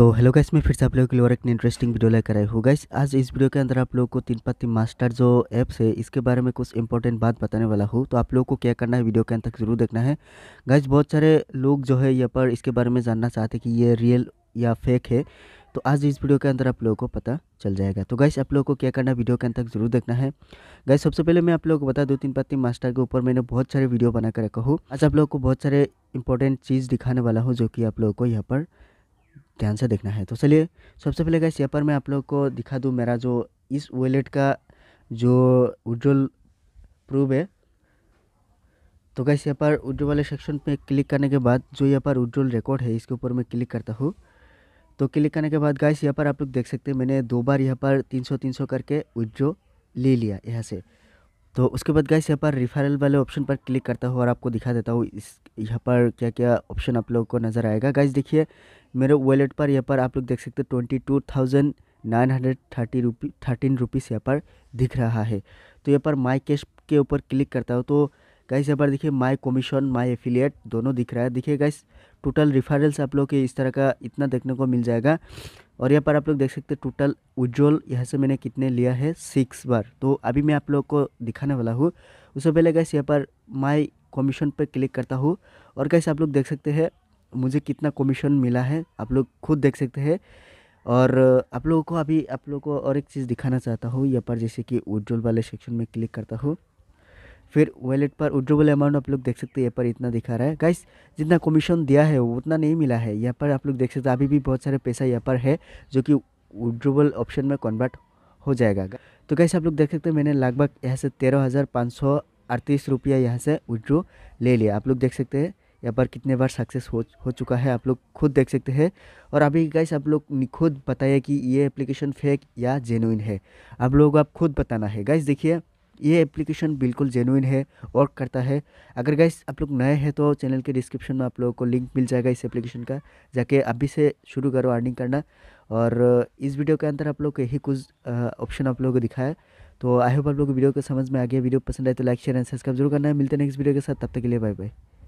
तो hello guys मैं फिर से आप लोगों के लिए और एक इंटरेस्टिंग वीडियो लेकर आया हूँ गाइस आज इस वीडियो के अंदर आप लोगों को तीन पत्ती मास्टर जो ऐप्स है इसके बारे में कुछ इंपॉर्टेंट बात बताने वाला हूँ तो आप लोगों को क्या करना है वीडियो के अंत तक जरूर देखना है गाइस बहुत सारे लोग जो है यहाँ पर इसके बारे में जानना चाहते कि ये रियल या फेक है तो आज इस वीडियो के अंदर आप लोगों को पता चल जाएगा तो गाइस आप लोगों को क्या करना है वीडियो के अंत तक जरूर देखना है गाइस सबसे पहले मैं आप लोगों को बता दूँ तीन पत्ती मास्टर के ऊपर मैंने बहुत सारे वीडियो बनाकर रखा हूँ आज आप लोगों को बहुत सारे इंपॉर्टेंट चीज़ दिखाने वाला हूँ जो कि आप लोगों को यहाँ पर ध्यान से देखना है तो चलिए सबसे पहले गैस यहाँ पर मैं आप लोग को दिखा दूँ मेरा जो इस वॉलेट का जो उज्जवल प्रूफ है तो गैस यहाँ पर उज्जवल वाले सेक्शन पे क्लिक करने के बाद जो यहाँ पर उज्जवल रिकॉर्ड है इसके ऊपर मैं क्लिक करता हूँ तो क्लिक करने के बाद गैस यहाँ पर आप लोग देख सकते हैं मैंने दो बार यहाँ पर तीन सौ करके उज्जो ले लिया यहाँ से तो उसके बाद गाइस यहाँ पर रिफरल वाले ऑप्शन पर क्लिक करता हूँ और आपको दिखा देता हूँ इस यहाँ पर क्या क्या ऑप्शन आप लोगों को नज़र आएगा गाइस देखिए मेरे वॉलेट पर यहाँ पर आप लोग देख सकते twenty two thousand nine hundred thirty rupee thirteen rupees यहाँ पर दिख रहा है तो यहाँ पर माई कैश के ऊपर क्लिक करता हूँ तो गाइस यहाँ पर देखिए माय कमीशन माय एफिलिएट दोनों दिख रहा है देखिए गाइस टोटल रिफरल्स आप लोग के इस तरह का इतना देखने को मिल जाएगा और यहाँ पर आप लोग देख सकते हैं टोटल उज्ज्वल यहाँ से मैंने कितने लिया है सिक्स बार तो अभी मैं आप लोग को दिखाने वाला हूँ उससे पहले गैस यहाँ पर माई कमीशन पर क्लिक करता हूँ और कैसे आप लोग देख सकते हैं मुझे कितना कमीशन मिला है आप लोग खुद देख सकते हैं और आप लोगों को अभी आप लोगों को और एक चीज़ दिखाना चाहता हूँ यहाँ पर जैसे कि उज्ज्वल वाले सेक्शन में क्लिक करता हूँ फिर वैलेट पर उड्रोबल अमाउंट आप लोग देख सकते हैं यहाँ पर इतना दिखा रहा है गाइस जितना कमीशन दिया है वो उतना नहीं मिला है यहाँ पर आप लोग देख सकते हैं अभी भी बहुत सारे पैसा यहाँ पर है जो कि उड्रोबल ऑप्शन में कन्वर्ट हो जाएगा तो गाइस आप लोग देख सकते हैं मैंने लगभग यहाँ से तेरह हज़ार पाँच सौ अड़तीस रुपया यहाँ से विड्रो ले लिया आप लोग देख सकते हैं यहाँ पर कितने बार सक्सेस हो हो चुका है आप लोग खुद देख सकते हैं और अभी गाइस आप लोग खुद बताइए कि ये एप्लीकेशन फेक या जेनुइन है आप लोग आप खुद बताना है गाइस देखिए ये एप्लीकेशन बिल्कुल जेनुइन है वर्क करता है अगर गाइस आप लोग नए हैं तो चैनल के डिस्क्रिप्शन में आप लोगों को लिंक मिल जाएगा इस एप्लीकेशन का जाके अभी से शुरू करो अर्निंग करना और इस वीडियो के अंदर आप लोग को यही कुछ ऑप्शन आप लोगों को दिखाया तो आई होप आप लोग वीडियो को समझ में आ गया वीडियो पसंद आए तो लाइक शेयर एंड सब्सक्राइब जरूर करना है मिलते हैं नेक्स्ट वीडियो के साथ तब तक के लिए बाय बाय